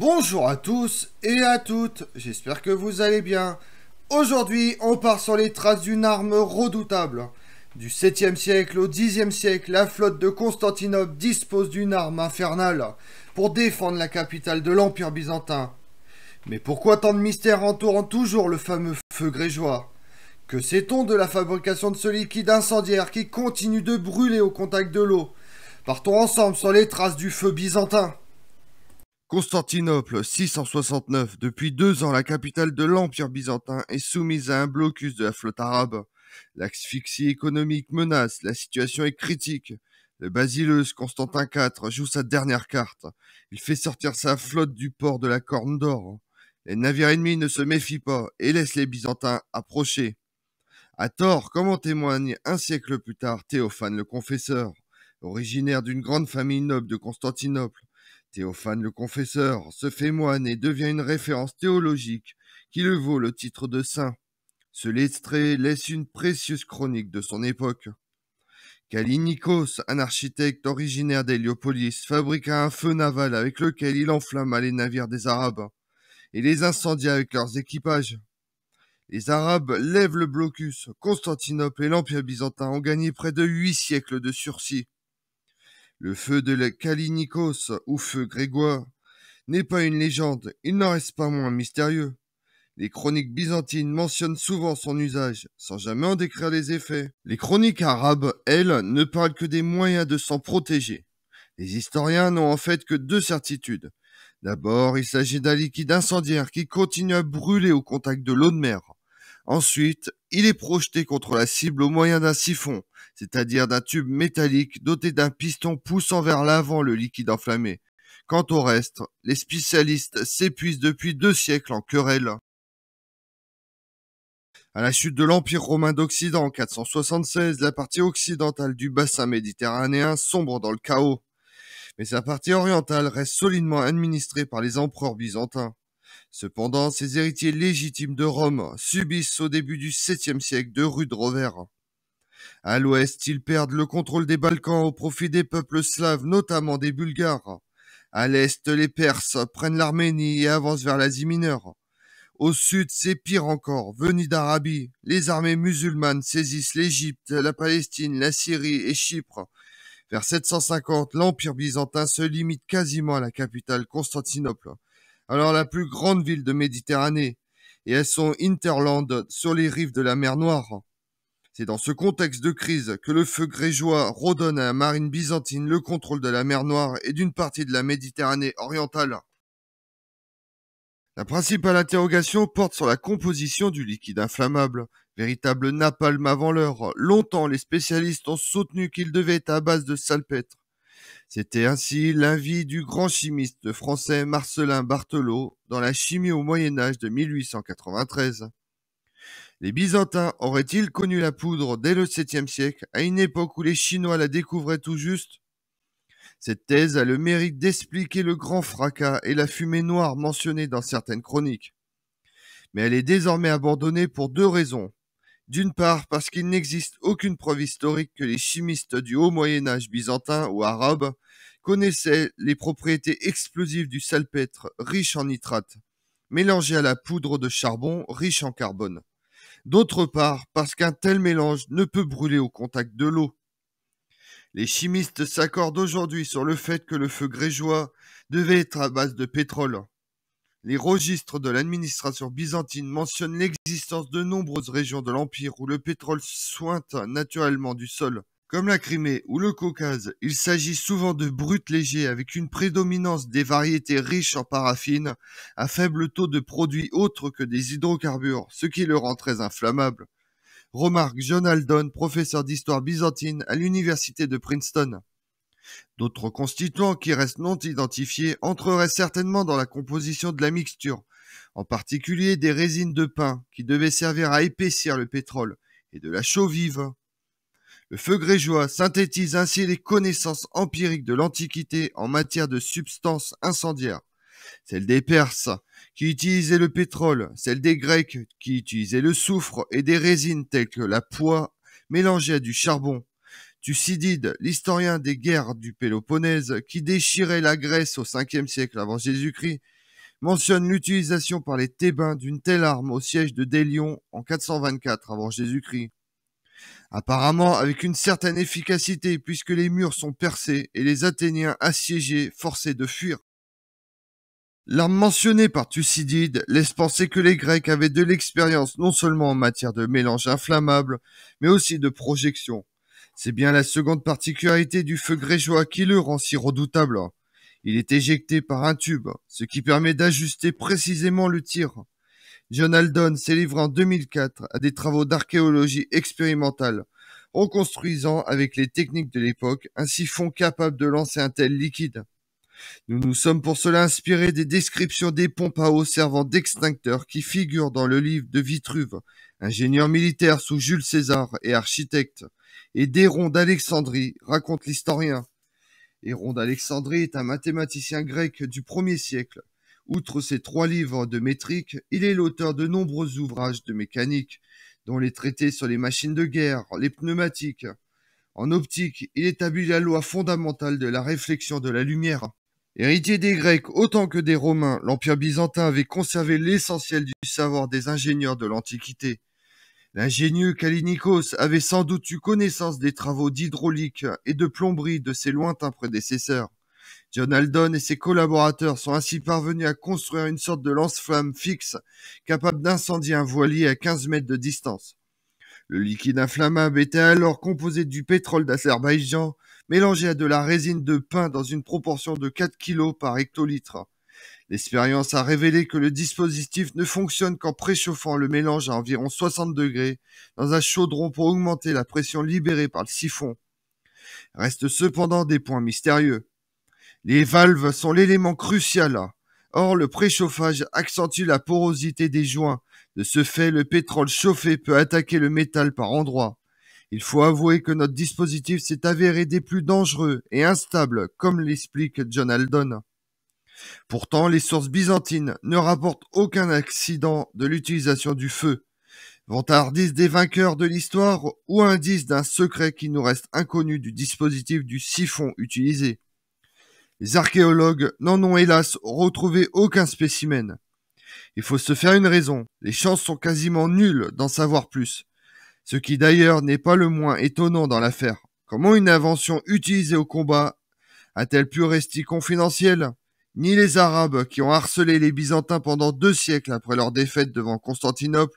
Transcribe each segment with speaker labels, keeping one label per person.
Speaker 1: Bonjour à tous et à toutes, j'espère que vous allez bien. Aujourd'hui, on part sur les traces d'une arme redoutable. Du 7e siècle au 10e siècle, la flotte de Constantinople dispose d'une arme infernale pour défendre la capitale de l'Empire byzantin. Mais pourquoi tant de mystères entourant toujours le fameux feu grégeois Que sait-on de la fabrication de ce liquide incendiaire qui continue de brûler au contact de l'eau Partons ensemble sur les traces du feu byzantin. Constantinople, 669, depuis deux ans la capitale de l'Empire byzantin est soumise à un blocus de la flotte arabe. L'asphyxie économique menace, la situation est critique. Le basileus Constantin IV joue sa dernière carte. Il fait sortir sa flotte du port de la Corne d'Or. Les navires ennemis ne se méfient pas et laissent les Byzantins approcher. À tort, comme en témoigne un siècle plus tard Théophane le Confesseur, originaire d'une grande famille noble de Constantinople. Théophane le Confesseur se fait moine et devient une référence théologique qui le vaut le titre de saint. Ce lettré laisse une précieuse chronique de son époque. Kalinikos, un architecte originaire d'Héliopolis, fabriqua un feu naval avec lequel il enflamma les navires des Arabes et les incendia avec leurs équipages. Les Arabes lèvent le blocus, Constantinople et l'Empire byzantin ont gagné près de huit siècles de sursis. Le feu de la Kalinikos ou feu grégoire n'est pas une légende, il n'en reste pas moins mystérieux. Les chroniques byzantines mentionnent souvent son usage, sans jamais en décrire les effets. Les chroniques arabes, elles, ne parlent que des moyens de s'en protéger. Les historiens n'ont en fait que deux certitudes. D'abord, il s'agit d'un liquide incendiaire qui continue à brûler au contact de l'eau de mer. Ensuite, il est projeté contre la cible au moyen d'un siphon, c'est-à-dire d'un tube métallique doté d'un piston poussant vers l'avant le liquide enflammé. Quant au reste, les spécialistes s'épuisent depuis deux siècles en querelle. À la chute de l'Empire romain d'Occident en 476, la partie occidentale du bassin méditerranéen sombre dans le chaos. Mais sa partie orientale reste solidement administrée par les empereurs byzantins. Cependant, ces héritiers légitimes de Rome subissent au début du 7e siècle de rudes revers. À l'ouest, ils perdent le contrôle des Balkans au profit des peuples slaves, notamment des Bulgares. À l'est, les Perses prennent l'Arménie et avancent vers l'Asie mineure. Au sud, c'est pire encore. Venus d'Arabie, les armées musulmanes saisissent l'Égypte, la Palestine, la Syrie et Chypre. Vers 750, l'Empire byzantin se limite quasiment à la capitale Constantinople alors la plus grande ville de Méditerranée, et elles son hinterland sur les rives de la mer Noire. C'est dans ce contexte de crise que le feu grégeois redonne à la marine byzantine le contrôle de la mer Noire et d'une partie de la Méditerranée orientale. La principale interrogation porte sur la composition du liquide inflammable, véritable napalm avant l'heure. Longtemps, les spécialistes ont soutenu qu'il devait être à base de salpêtre, c'était ainsi l'avis du grand chimiste français Marcelin Barthelot dans la chimie au Moyen Âge de 1893. Les Byzantins auraient-ils connu la poudre dès le 7e siècle, à une époque où les Chinois la découvraient tout juste Cette thèse a le mérite d'expliquer le grand fracas et la fumée noire mentionnée dans certaines chroniques. Mais elle est désormais abandonnée pour deux raisons. D'une part parce qu'il n'existe aucune preuve historique que les chimistes du haut Moyen Âge byzantin ou arabe connaissaient les propriétés explosives du salpêtre riche en nitrate, mélangé à la poudre de charbon riche en carbone. D'autre part parce qu'un tel mélange ne peut brûler au contact de l'eau. Les chimistes s'accordent aujourd'hui sur le fait que le feu grégeois devait être à base de pétrole. Les registres de l'administration byzantine mentionnent l'existence de nombreuses régions de l'Empire où le pétrole sointe naturellement du sol. Comme la Crimée ou le Caucase, il s'agit souvent de brutes légers avec une prédominance des variétés riches en paraffine, à faible taux de produits autres que des hydrocarbures, ce qui le rend très inflammable. Remarque John Aldon, professeur d'histoire byzantine à l'université de Princeton. D'autres constituants qui restent non identifiés entreraient certainement dans la composition de la mixture, en particulier des résines de pin qui devaient servir à épaissir le pétrole et de la chaux vive. Le feu grégeois synthétise ainsi les connaissances empiriques de l'Antiquité en matière de substances incendiaires. Celles des Perses, qui utilisaient le pétrole, celles des Grecs, qui utilisaient le soufre et des résines telles que la poix mélangée à du charbon, Thucydide, l'historien des guerres du Péloponnèse, qui déchirait la Grèce au 5 siècle avant Jésus-Christ, mentionne l'utilisation par les Thébains d'une telle arme au siège de Délion en 424 avant Jésus-Christ. Apparemment avec une certaine efficacité puisque les murs sont percés et les Athéniens assiégés forcés de fuir. L'arme mentionnée par Thucydide laisse penser que les Grecs avaient de l'expérience non seulement en matière de mélange inflammable, mais aussi de projection. C'est bien la seconde particularité du feu grégeois qui le rend si redoutable. Il est éjecté par un tube, ce qui permet d'ajuster précisément le tir. John Aldon s'est livré en 2004 à des travaux d'archéologie expérimentale, reconstruisant avec les techniques de l'époque un siphon capable de lancer un tel liquide. Nous nous sommes pour cela inspirés des descriptions des pompes à eau servant d'extincteurs qui figurent dans le livre de Vitruve, ingénieur militaire sous Jules César et architecte, et d'Héron d'Alexandrie, raconte l'historien. Héron d'Alexandrie est un mathématicien grec du 1er siècle. Outre ses trois livres de métrique, il est l'auteur de nombreux ouvrages de mécanique, dont les traités sur les machines de guerre, les pneumatiques. En optique, il établit la loi fondamentale de la réflexion de la lumière. Héritier des Grecs autant que des Romains, l'Empire byzantin avait conservé l'essentiel du savoir des ingénieurs de l'Antiquité. L'ingénieux Kalinikos avait sans doute eu connaissance des travaux d'hydraulique et de plomberie de ses lointains prédécesseurs. John Aldon et ses collaborateurs sont ainsi parvenus à construire une sorte de lance-flamme fixe capable d'incendier un voilier à 15 mètres de distance. Le liquide inflammable était alors composé du pétrole d'Azerbaïdjan mélangé à de la résine de pin dans une proportion de 4 kg par hectolitre. L'expérience a révélé que le dispositif ne fonctionne qu'en préchauffant le mélange à environ 60 degrés dans un chaudron pour augmenter la pression libérée par le siphon. Restent cependant des points mystérieux. Les valves sont l'élément crucial Or, le préchauffage accentue la porosité des joints. De ce fait, le pétrole chauffé peut attaquer le métal par endroits. Il faut avouer que notre dispositif s'est avéré des plus dangereux et instables, comme l'explique John Aldon. Pourtant, les sources byzantines ne rapportent aucun accident de l'utilisation du feu, vantardise des vainqueurs de l'histoire ou indice d'un secret qui nous reste inconnu du dispositif du siphon utilisé. Les archéologues n'en ont hélas retrouvé aucun spécimen. Il faut se faire une raison, les chances sont quasiment nulles d'en savoir plus, ce qui d'ailleurs n'est pas le moins étonnant dans l'affaire. Comment une invention utilisée au combat a-t-elle pu rester confidentielle ni les Arabes qui ont harcelé les Byzantins pendant deux siècles après leur défaite devant Constantinople,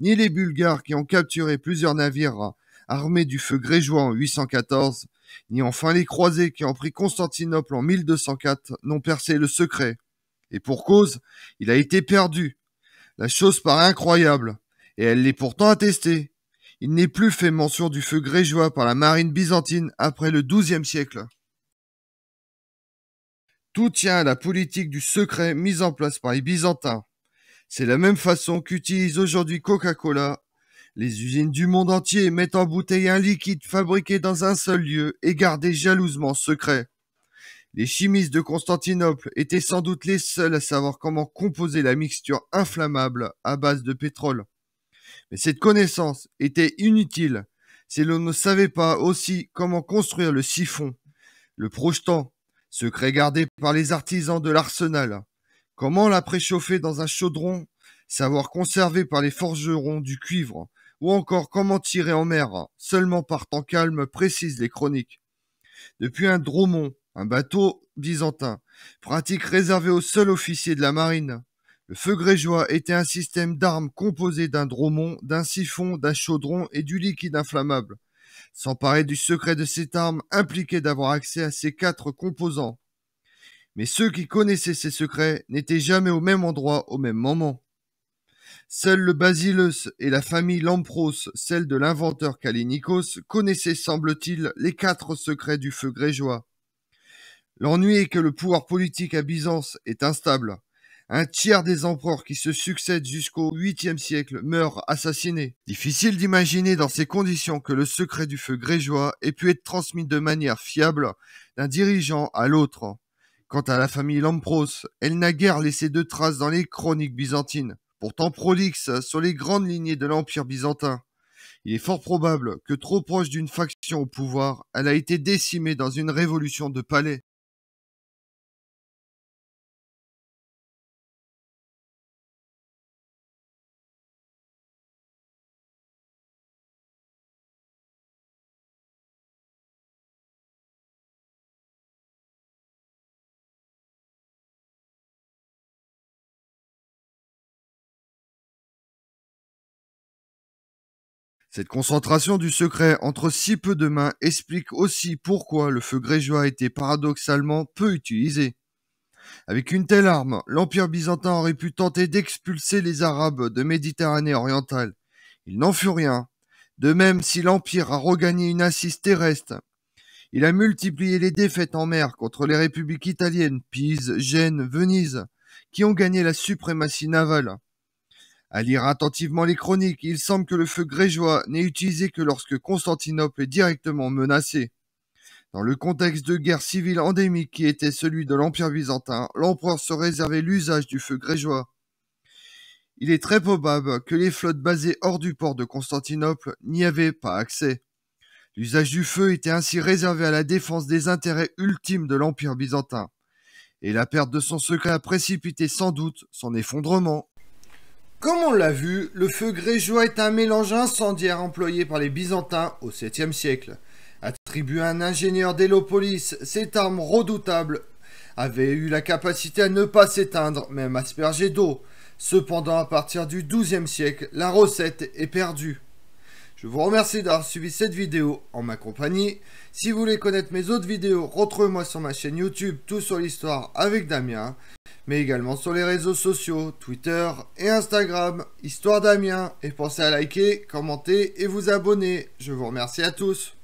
Speaker 1: ni les Bulgares qui ont capturé plusieurs navires armés du feu grégeois en 814, ni enfin les croisés qui ont pris Constantinople en 1204 n'ont percé le secret. Et pour cause, il a été perdu. La chose paraît incroyable, et elle l'est pourtant attestée. Il n'est plus fait mention du feu grégeois par la marine byzantine après le XIIe siècle. Tout tient à la politique du secret mise en place par les Byzantins. C'est la même façon qu'utilise aujourd'hui Coca-Cola. Les usines du monde entier mettent en bouteille un liquide fabriqué dans un seul lieu et gardé jalousement secret. Les chimistes de Constantinople étaient sans doute les seuls à savoir comment composer la mixture inflammable à base de pétrole. Mais cette connaissance était inutile si l'on ne savait pas aussi comment construire le siphon, le projetant secret gardé par les artisans de l'arsenal. Comment la préchauffer dans un chaudron, savoir conserver par les forgerons du cuivre, ou encore comment tirer en mer, seulement par temps calme, précisent les chroniques. Depuis un dromon, un bateau byzantin, pratique réservée aux seuls officiers de la marine. Le feu grégeois était un système d'armes composé d'un dromon, d'un siphon, d'un chaudron et du liquide inflammable s'emparer du secret de cette arme impliquait d'avoir accès à ses quatre composants. Mais ceux qui connaissaient ces secrets n'étaient jamais au même endroit au même moment. Seuls le Basileus et la famille Lampros, celle de l'inventeur Kalinikos, connaissaient, semble-t-il, les quatre secrets du feu grégeois. L'ennui est que le pouvoir politique à Byzance est instable. Un tiers des empereurs qui se succèdent jusqu'au 8e siècle meurent assassinés. Difficile d'imaginer dans ces conditions que le secret du feu grégeois ait pu être transmis de manière fiable d'un dirigeant à l'autre. Quant à la famille Lampros, elle n'a guère laissé de traces dans les chroniques byzantines, pourtant prolixe sur les grandes lignées de l'Empire byzantin. Il est fort probable que trop proche d'une faction au pouvoir, elle a été décimée dans une révolution de palais. Cette concentration du secret entre si peu de mains explique aussi pourquoi le feu grégeois a été paradoxalement peu utilisé. Avec une telle arme, l'Empire byzantin aurait pu tenter d'expulser les Arabes de Méditerranée orientale. Il n'en fut rien. De même, si l'Empire a regagné une assise terrestre, il a multiplié les défaites en mer contre les républiques italiennes, Pise, Gênes, Venise, qui ont gagné la suprématie navale. À lire attentivement les chroniques, il semble que le feu grégeois n'est utilisé que lorsque Constantinople est directement menacée. Dans le contexte de guerre civile endémique qui était celui de l'Empire byzantin, l'empereur se réservait l'usage du feu grégeois. Il est très probable que les flottes basées hors du port de Constantinople n'y avaient pas accès. L'usage du feu était ainsi réservé à la défense des intérêts ultimes de l'Empire byzantin, et la perte de son secret a précipité sans doute son effondrement. Comme on l'a vu, le feu grégeois est un mélange incendiaire employé par les Byzantins au 7e siècle. Attribué à un ingénieur d'Hélopolis, cette arme redoutable avait eu la capacité à ne pas s'éteindre, même aspergée d'eau. Cependant, à partir du 12e siècle, la recette est perdue. Je vous remercie d'avoir suivi cette vidéo en ma compagnie. Si vous voulez connaître mes autres vidéos, retrouvez-moi sur ma chaîne YouTube Tout sur l'histoire avec Damien, mais également sur les réseaux sociaux, Twitter et Instagram, Histoire Damien. Et pensez à liker, commenter et vous abonner. Je vous remercie à tous.